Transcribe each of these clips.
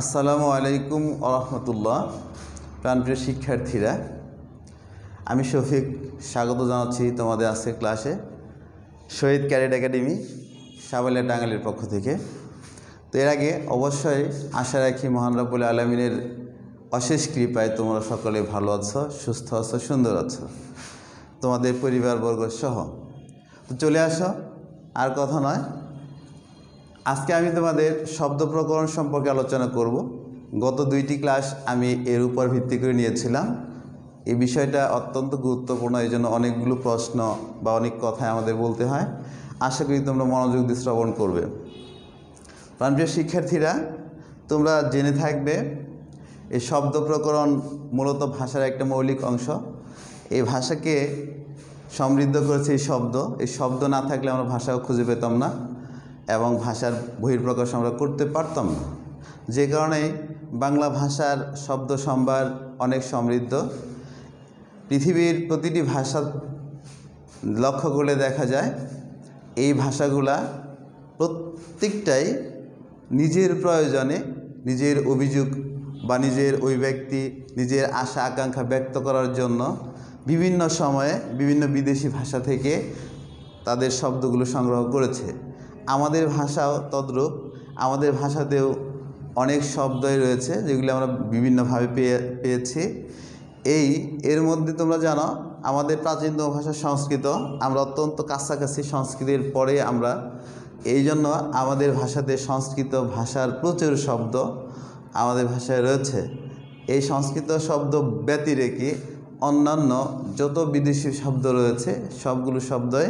আসসালামু আলাইকুম আরহামতুল্লাহ প্রাণপ্রিয় শিক্ষার্থীরা আমি শফিক স্বাগত জানাচ্ছি তোমাদের আজকের ক্লাসে শহীদ ক্যারেট একাডেমি সাবালিয়া টাঙ্গালের পক্ষ থেকে তো এর আগে অবশ্যই আশা রাখি মহান আলমিনের অশেষ কৃপায় তোমরা সকলে ভালো আছো সুস্থ আছো সুন্দর আছো তোমাদের পরিবারবর্গ সহ তো চলে আসো আর কথা নয় আজকে আমি তোমাদের শব্দ প্রকরণ সম্পর্কে আলোচনা করব গত দুইটি ক্লাস আমি এর উপর ভিত্তি করে নিয়েছিলাম এই বিষয়টা অত্যন্ত গুরুত্বপূর্ণ এই জন্য অনেকগুলো প্রশ্ন বা অনেক কথাই আমাদের বলতে হয় আশা করি তোমরা মনোযোগ দিয়ে শ্রবণ করবে প্রাণপ্রিয় শিক্ষার্থীরা তোমরা জেনে থাকবে এই শব্দ প্রকরণ মূলত ভাষার একটা মৌলিক অংশ এই ভাষাকে সমৃদ্ধ করেছে এই শব্দ এই শব্দ না থাকলে আমরা ভাষাও খুঁজে পেতাম না এবং ভাষার বহির্প্রকাশ আমরা করতে পারতাম না যে কারণে বাংলা ভাষার শব্দ সম্ভার অনেক সমৃদ্ধ পৃথিবীর প্রতিটি ভাষা লক্ষ্য করলে দেখা যায় এই ভাষাগুলা প্রত্যেকটাই নিজের প্রয়োজনে নিজের অভিযোগ বা নিজের ওই ব্যক্তি নিজের আশা আকাঙ্ক্ষা ব্যক্ত করার জন্য বিভিন্ন সময়ে বিভিন্ন বিদেশি ভাষা থেকে তাদের শব্দগুলো সংগ্রহ করেছে আমাদের ভাষাও তদ্রূপ আমাদের ভাষাতেও অনেক শব্দই রয়েছে যেগুলি আমরা বিভিন্নভাবে পেয়ে পেয়েছি এই এর মধ্যে তোমরা জানো আমাদের প্রাচীনতম ভাষা সংস্কৃত আমরা অত্যন্ত কাছাকাছি সংস্কৃতির পরে আমরা এই জন্য আমাদের ভাষাতে সংস্কৃত ভাষার প্রচুর শব্দ আমাদের ভাষায় রয়েছে এই সংস্কৃত শব্দ ব্যতিরেকে অন্যান্য যত বিদেশি শব্দ রয়েছে সবগুলো শব্দই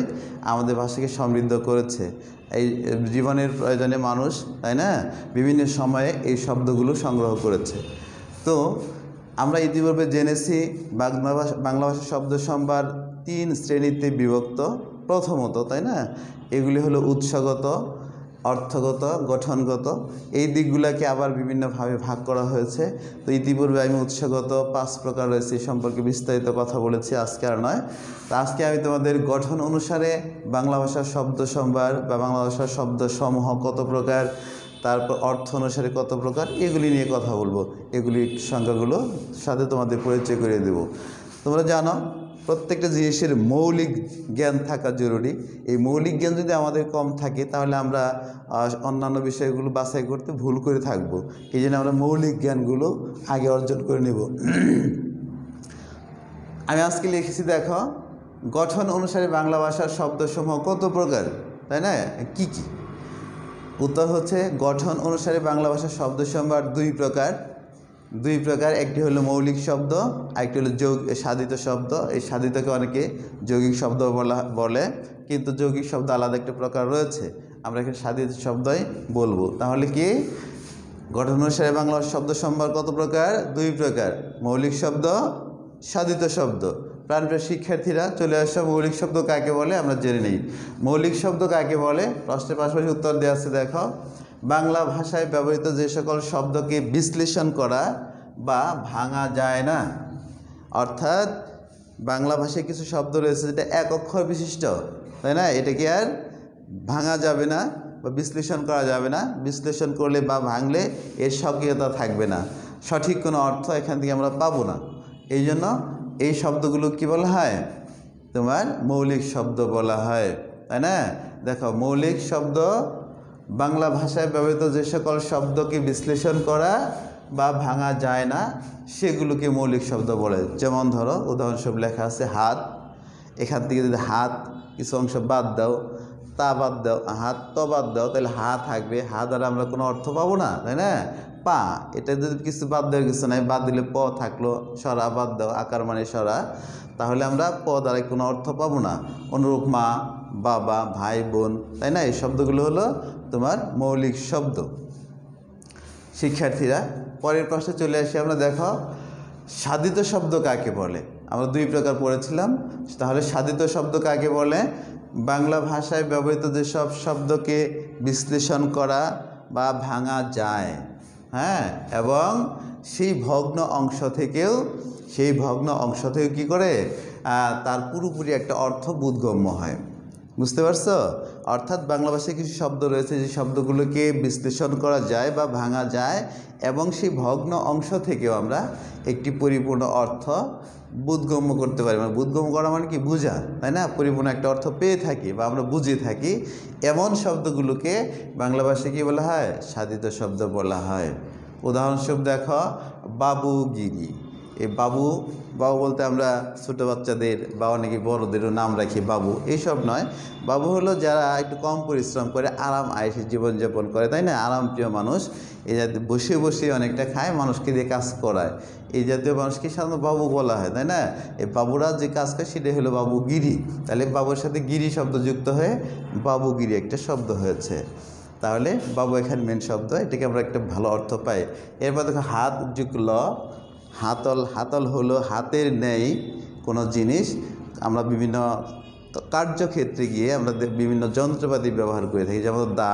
আমাদের ভাষাকে সমৃদ্ধ করেছে এই জীবনের প্রয়োজনে মানুষ তাই না বিভিন্ন সময়ে এই শব্দগুলো সংগ্রহ করেছে তো আমরা ইতিপূর্বে জেনেছি বাংলা ভাষা বাংলা ভাষা শব্দ সম্ভার তিন শ্রেণীতে বিভক্ত প্রথমত তাই না এগুলি হলো উৎসগত অর্থগত গঠনগত এই দিকগুলোকে আবার বিভিন্নভাবে ভাগ করা হয়েছে তো ইতিপূর্বে আমি উৎসগত পাঁচ প্রকার রয়েছে সম্পর্কে বিস্তারিত কথা বলেছি আজকে আর নয় তো আজকে আমি তোমাদের গঠন অনুসারে বাংলা ভাষার শব্দ সম্ভার বা বাংলা ভাষার শব্দ সমূহ কত প্রকার তারপর অর্থ অনুসারে কত প্রকার এগুলি নিয়ে কথা বলবো এগুলির সংখ্যাগুলো সাথে তোমাদের পরিচয় করিয়ে দেব তোমরা জানো প্রত্যেকটা জিনিসের মৌলিক জ্ঞান থাকা জরুরি এই মৌলিক জ্ঞান যদি আমাদের কম থাকে তাহলে আমরা অন্যান্য বিষয়গুলো বাছাই করতে ভুল করে থাকব এই জন্য আমরা মৌলিক জ্ঞানগুলো আগে অর্জন করে নেব আমি আজকে লিখেছি দেখো গঠন অনুসারে বাংলা ভাষার শব্দসমূহ কত প্রকার তাই না কি কি উত্তর হচ্ছে গঠন অনুসারে বাংলা ভাষার শব্দ সম্ভার দুই প্রকার দুই প্রকার একটি হলো মৌলিক শব্দ আরেকটি হলো যৌ সাধিত শব্দ এই সাধিতকে অনেকে যৌগিক শব্দ বলা বলে কিন্তু যৌগিক শব্দ আলাদা একটা প্রকার রয়েছে আমরা এখানে সাধিত শব্দই বলবো তাহলে কি গঠন অনুসারে বাংলার শব্দ সম্ভার কত প্রকার দুই প্রকার মৌলিক শব্দ সাধিত শব্দ প্রাণপ্রিয় শিক্ষার্থীরা চলে আসা মৌলিক শব্দ কাকে বলে আমরা জেনে নিই মৌলিক শব্দ কাকে বলে প্রশ্নের পাশাপাশি উত্তর দেওয়া আছে দেখো বাংলা ভাষায় ব্যবহৃত যে সকল শব্দকে বিশ্লেষণ করা বা ভাঙা যায় না অর্থাৎ বাংলা ভাষায় কিছু শব্দ রয়েছে যেটা এক অক্ষর বিশিষ্ট তাই না এটাকে আর ভাঙা যাবে না বা বিশ্লেষণ করা যাবে না বিশ্লেষণ করলে বা ভাঙলে এর স্বকীয়তা থাকবে না সঠিক কোনো অর্থ এখান থেকে আমরা পাবো না এই জন্য এই শব্দগুলো কি বলা হয় তোমার মৌলিক শব্দ বলা হয় তাই না দেখো মৌলিক শব্দ বাংলা ভাষায় ব্যবহৃত যে সকল শব্দকে বিশ্লেষণ করা বা ভাঙা যায় না সেগুলোকে মৌলিক শব্দ বলে যেমন ধরো উদাহরণস্বরূপ লেখা আছে হাত এখান থেকে যদি হাত কিছু অংশ বাদ দাও তা বাদ দাও হাত তো বাদ দাও তাহলে হা থাকবে হা দ্বারা আমরা কোনো অর্থ পাবো না তাই না পা এটা যদি কিছু বাদ দেওয়ার কিছু নাই বাদ দিলে প থাকলো সরা বাদ দাও আকার মানে সরা তাহলে আমরা প দ্বারা কোনো অর্থ পাবো না অনুরূপ মা বাবা ভাই বোন তাই না এই শব্দগুলো হলো তোমার মৌলিক শব্দ শিক্ষার্থীরা পরের প্রশ্নে চলে আসি আমরা দেখো সাধিত শব্দ কাকে বলে আমরা দুই প্রকার পড়েছিলাম তাহলে সাধিত শব্দ কাকে বলে বাংলা ভাষায় ব্যবহৃত যেসব শব্দকে বিশ্লেষণ করা বা ভাঙা যায় হ্যাঁ এবং সেই ভগ্ন অংশ থেকেও সেই ভগ্ন অংশ থেকে কি করে তার পুরোপুরি একটা অর্থ বোধগম্য হয় বুঝতে পারছো অর্থাৎ বাংলা ভাষায় কিছু শব্দ রয়েছে যে শব্দগুলোকে বিশ্লেষণ করা যায় বা ভাঙা যায় এবং সেই ভগ্ন অংশ থেকেও আমরা একটি পরিপূর্ণ অর্থ বোধগম্য করতে পারি মানে বোধগম্য করা মানে কি বোঝা তাই না পরিপূর্ণ একটা অর্থ পেয়ে থাকি বা আমরা বুঝে থাকি এমন শব্দগুলোকে বাংলা ভাষায় কী বলা হয় সাধিত শব্দ বলা হয় উদাহরণস্বরূপ দেখো বাবুগিরি এই বাবু বাবু বলতে আমরা ছোটো বাচ্চাদের বা অনেকে বড়োদেরও নাম রাখি বাবু এইসব নয় বাবু হলো যারা একটু কম পরিশ্রম করে আরাম আয়েসে জীবনযাপন করে তাই না আরামপ্রিয় মানুষ এই জাতীয় বসে বসে অনেকটা খায় মানুষকে দিয়ে কাজ করায় এই জাতীয় মানুষকে সাধারণত বাবু বলা হয় তাই না এই বাবুরা যে কাজ করে সেটাই হলো বাবুগিরি তাহলে বাবুর সাথে গিরি শব্দ যুক্ত হয়ে বাবুগিরি একটা শব্দ হয়েছে তাহলে বাবু এখানে মেন শব্দ এটাকে আমরা একটা ভালো অর্থ পাই এরপর দেখো হাত যুক্ত ল হাতল হাতল হলো হাতের নেই কোনো জিনিস আমরা বিভিন্ন কার্যক্ষেত্রে গিয়ে আমরা বিভিন্ন যন্ত্রপাতি ব্যবহার করে থাকি যেমন দা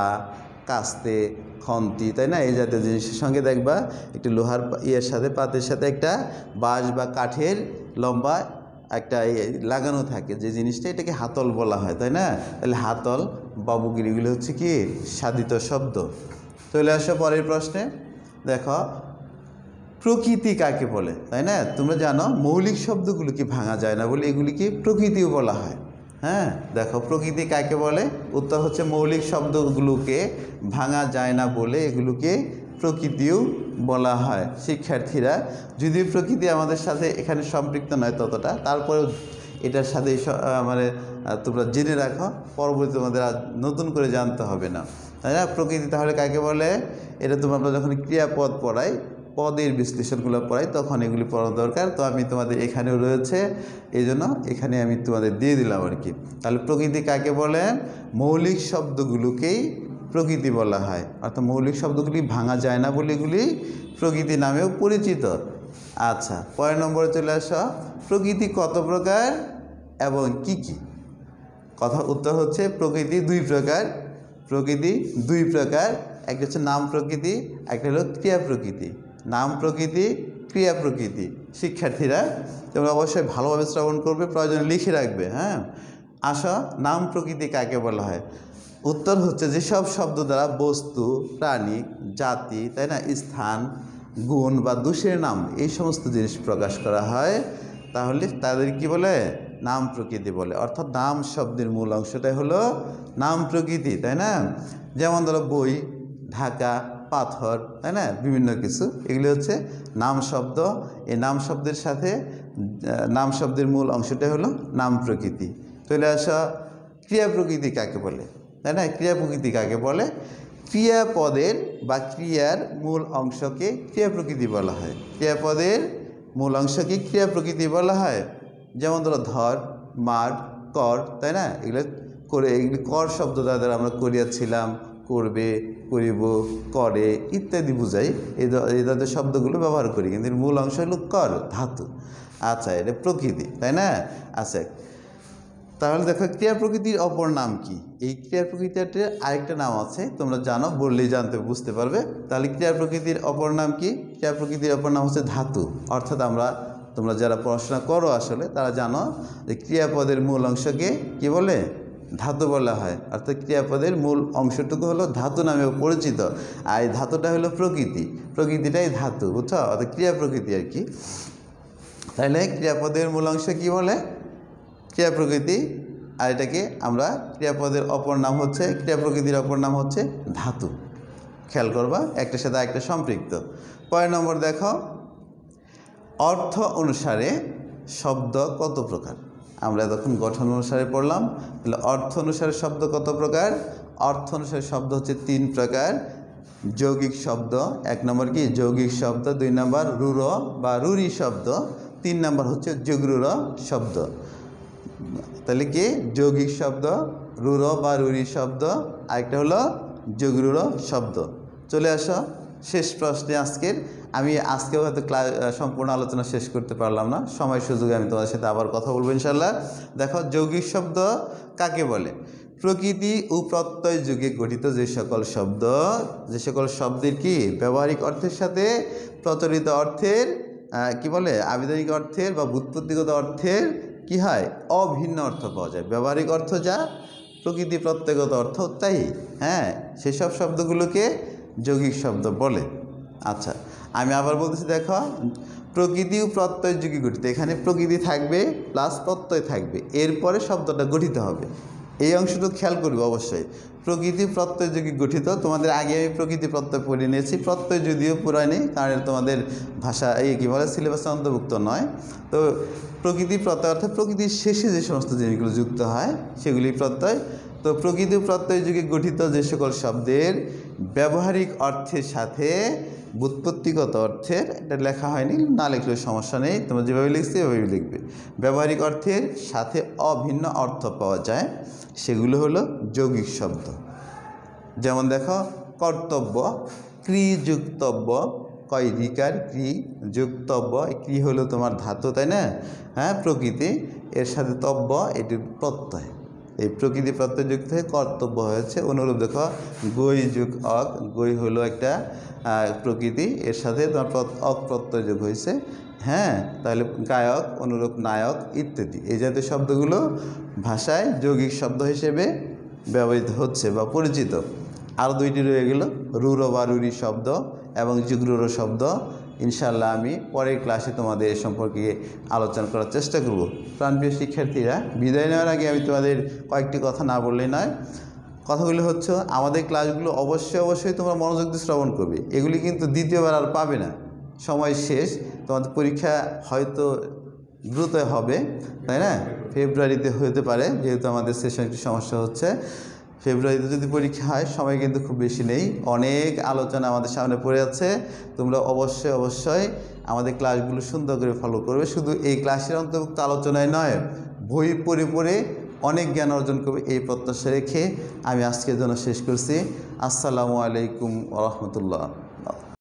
কাস্তে খন্তি তাই না এই জাতীয় জিনিসের সঙ্গে দেখবা একটি লোহার ইয়ের সাথে পাতের সাথে একটা বাঁশ বা কাঠের লম্বা একটা লাগানো থাকে যে জিনিসটা এটাকে হাতল বলা হয় তাই না তাহলে হাতল বাবুগিরিগুলি হচ্ছে কি সাধিত শব্দ চলে আসো পরের প্রশ্নে দেখো প্রকৃতি কাকে বলে তাই না তোমরা জানো মৌলিক শব্দগুলোকে ভাঙা যায় না বলে এগুলিকে প্রকৃতিও বলা হয় হ্যাঁ দেখো প্রকৃতি কাকে বলে উত্তর হচ্ছে মৌলিক শব্দগুলোকে ভাঙা যায় না বলে এগুলোকে প্রকৃতিও বলা হয় শিক্ষার্থীরা যদি প্রকৃতি আমাদের সাথে এখানে সম্পৃক্ত নয় ততটা তারপরে এটার সাথে মানে তোমরা জেনে রাখো পরবর্তী তোমাদের আর নতুন করে জানতে হবে না তাই না প্রকৃতি তাহলে কাকে বলে এটা তোমরা যখন ক্রিয়াপদ পড়াই পদের বিশ্লেষণগুলো পড়াই তখন এগুলি পড়া দরকার তো আমি তোমাদের এখানেও রয়েছে এই জন্য এখানে আমি তোমাদের দিয়ে দিলাম আর কি তাহলে প্রকৃতি কাকে বলে মৌলিক শব্দগুলোকেই প্রকৃতি বলা হয় অর্থাৎ মৌলিক শব্দগুলি ভাঙা যায় না বলে এগুলি প্রকৃতি নামেও পরিচিত আচ্ছা পরের নম্বরে চলে আস প্রকৃতি কত প্রকার এবং কি কি কথা উত্তর হচ্ছে প্রকৃতি দুই প্রকার প্রকৃতি দুই প্রকার একটা হচ্ছে নাম প্রকৃতি একটা হলো ক্রিয়া প্রকৃতি নাম প্রকৃতি ক্রিয়া প্রকৃতি শিক্ষার্থীরা তোমরা অবশ্যই ভালোভাবে শ্রবণ করবে প্রয়োজনে লিখে রাখবে হ্যাঁ আশা নাম প্রকৃতি কাকে বলা হয় উত্তর হচ্ছে যেসব শব্দ দ্বারা বস্তু প্রাণী জাতি তাই না স্থান গুণ বা দোষের নাম এই সমস্ত জিনিস প্রকাশ করা হয় তাহলে তাদের কি বলে নাম প্রকৃতি বলে অর্থাৎ নাম শব্দের মূল অংশটাই হলো নাম প্রকৃতি তাই না যেমন ধরো বই ঢাকা পাথর তাই না বিভিন্ন কিছু এগুলি হচ্ছে নাম শব্দ এই নাম শব্দের সাথে নাম শব্দের মূল অংশটা হলো নাম প্রকৃতি চলে আসা ক্রিয়া প্রকৃতি কাকে বলে তাই না ক্রিয়া প্রকৃতি কাকে বলে ক্রিয়াপদের বা ক্রিয়ার মূল অংশকে ক্রিয়া প্রকৃতি বলা হয় ক্রিয়াপদের মূল অংশকে ক্রিয়া প্রকৃতি বলা হয় যেমন ধরো ধর মার কর তাই না এগুলো করে এগুলি কর শব্দ দ্বারা আমরা করিয়াছিলাম করবে করিব করে ইত্যাদি বুঝাই এই ধরনের শব্দগুলো ব্যবহার করি কিন্তু মূল অংশ হলো কর ধাতু আচ্ছা এটা প্রকৃতি তাই না আচ্ছা তাহলে দেখো ক্রিয়া প্রকৃতির অপর নাম কি এই ক্রিয়া প্রকৃতিটার আরেকটা নাম আছে তোমরা জানো বললেই জানতে বুঝতে পারবে তাহলে ক্রিয়া প্রকৃতির অপর নাম কি ক্রিয়া প্রকৃতির অপর নাম হচ্ছে ধাতু অর্থাৎ আমরা তোমরা যারা পড়াশোনা করো আসলে তারা জানো যে ক্রিয়াপদের মূল অংশকে কী বলে ধাতু বলা হয় অর্থাৎ ক্রিয়াপদের মূল অংশটুকু হলো ধাতু নামেও পরিচিত আর এই ধাতুটা হলো প্রকৃতি প্রকৃতিটাই ধাতু বুঝছো অর্থাৎ ক্রিয়া প্রকৃতি আর কি তাহলে ক্রিয়াপদের মূল অংশ কী বলে ক্রিয়া প্রকৃতি আর এটাকে আমরা ক্রিয়াপদের অপর নাম হচ্ছে ক্রিয়া প্রকৃতির অপর নাম হচ্ছে ধাতু খেয়াল করবা একটা সাথে একটা সম্পৃক্ত পরের নম্বর দেখো অর্থ অনুসারে শব্দ কত প্রকার আমরা তখন গঠন অনুসারে পড়লাম তাহলে অর্থ অনুসারে শব্দ কত প্রকার অর্থ অনুসারে শব্দ হচ্ছে তিন প্রকার যৌগিক শব্দ এক নম্বর কি যৌগিক শব্দ দুই নম্বর রুর বা রুরি শব্দ তিন নম্বর হচ্ছে যুগরুর শব্দ তাহলে কি যৌগিক শব্দ রুর বা রুরি শব্দ আরেকটা হলো যুগরুর শব্দ চলে আসো শেষ প্রশ্নে আজকের আমি আজকেও হয়তো ক্লাস সম্পূর্ণ আলোচনা শেষ করতে পারলাম না সময় সুযোগে আমি তোমাদের সাথে আবার কথা বলবো ইনশাল্লাহ দেখো যৌগিক শব্দ কাকে বলে প্রকৃতি ও প্রত্যয় যুগে গঠিত যে সকল শব্দ যে সকল শব্দের কি ব্যবহারিক অর্থের সাথে প্রচলিত অর্থের কি বলে আবেদনিক অর্থের বা বুৎপত্তিগত অর্থের কি হয় অভিন্ন অর্থ পাওয়া যায় ব্যবহারিক অর্থ যা প্রকৃতি প্রত্যয়গত অর্থ তাই হ্যাঁ সেসব শব্দগুলোকে যৌগিক শব্দ বলে আচ্ছা আমি আবার বলতেছি দেখো প্রকৃতি ও প্রত্যয় যুগী গঠিত এখানে প্রকৃতি থাকবে প্লাস প্রত্যয় থাকবে এরপরে শব্দটা গঠিত হবে এই অংশটুকু খেয়াল করবে অবশ্যই প্রকৃতি প্রত্যয় যুগী গঠিত তোমাদের আগে আমি প্রকৃতি প্রত্যয় পড়ে নিয়েছি প্রত্যয় যদিও পুরাণে কারণ তোমাদের ভাষা এই কী বলে সিলেবাসে অন্তর্ভুক্ত নয় তো প্রকৃতি প্রত্যয় অর্থাৎ প্রকৃতির শেষে যে সমস্ত জিনিসগুলো যুক্ত হয় সেগুলি প্রত্যয় তো প্রকৃতি প্রত্যয় যুগে গঠিত যে সকল শব্দের ব্যবহারিক অর্থের সাথে বুৎপত্তিগত অর্থের এটা লেখা হয়নি না লিখলেও সমস্যা নেই তোমরা যেভাবে লিখছি এভাবেই লিখবে ব্যবহারিক অর্থের সাথে অভিন্ন অর্থ পাওয়া যায় সেগুলো হলো যৌগিক শব্দ যেমন দেখো কর্তব্য ক্রিযুক্তব্য কয়ধিকার ক্রি যুক্তব্য ক্রি হলো তোমার ধাতু তাই না হ্যাঁ প্রকৃতি এর সাথে তব্য এটির প্রত্যয় এই প্রকৃতি প্রাপ্ত যুক্ত থেকে কর্তব্য হয়েছে অনুরূপ দেখো গই যুগ অক গই হলো একটা প্রকৃতি এর সাথে তোমার অক প্রত্যয় হয়েছে হ্যাঁ তাহলে গায়ক অনুরূপ নায়ক ইত্যাদি এই জাতীয় শব্দগুলো ভাষায় যৌগিক শব্দ হিসেবে ব্যবহৃত হচ্ছে বা পরিচিত আরও দুইটি রয়ে গেল রুর বা রুরি শব্দ এবং যুগ্রুর শব্দ ইনশাল্লাহ আমি পরের ক্লাসে তোমাদের এ সম্পর্কে আলোচনা করার চেষ্টা করব প্রাণপ্রিয় শিক্ষার্থীরা বিদায় নেওয়ার আগে আমি তোমাদের কয়েকটি কথা না বললে নয় কথাগুলি হচ্ছে আমাদের ক্লাসগুলো অবশ্যই অবশ্যই তোমরা মনোযোগ দিয়ে শ্রবণ করবে এগুলি কিন্তু দ্বিতীয়বার আর পাবে না সময় শেষ তোমাদের পরীক্ষা হয়তো দ্রুত হবে তাই না ফেব্রুয়ারিতে হতে পারে যেহেতু আমাদের সেশন একটি সমস্যা হচ্ছে ফেব্রুয়ারিতে যদি পরীক্ষা হয় সময় কিন্তু খুব বেশি নেই অনেক আলোচনা আমাদের সামনে পড়ে আছে তোমরা অবশ্যই অবশ্যই আমাদের ক্লাসগুলো সুন্দর করে ফলো করবে শুধু এই ক্লাসের অন্তর্ভুক্ত আলোচনায় নয় বই পড়ে পড়ে অনেক জ্ঞান অর্জন করবে এই প্রত্যাশা রেখে আমি আজকের জন্য শেষ করছি আসসালামু আলাইকুম রহমতুল্লাহ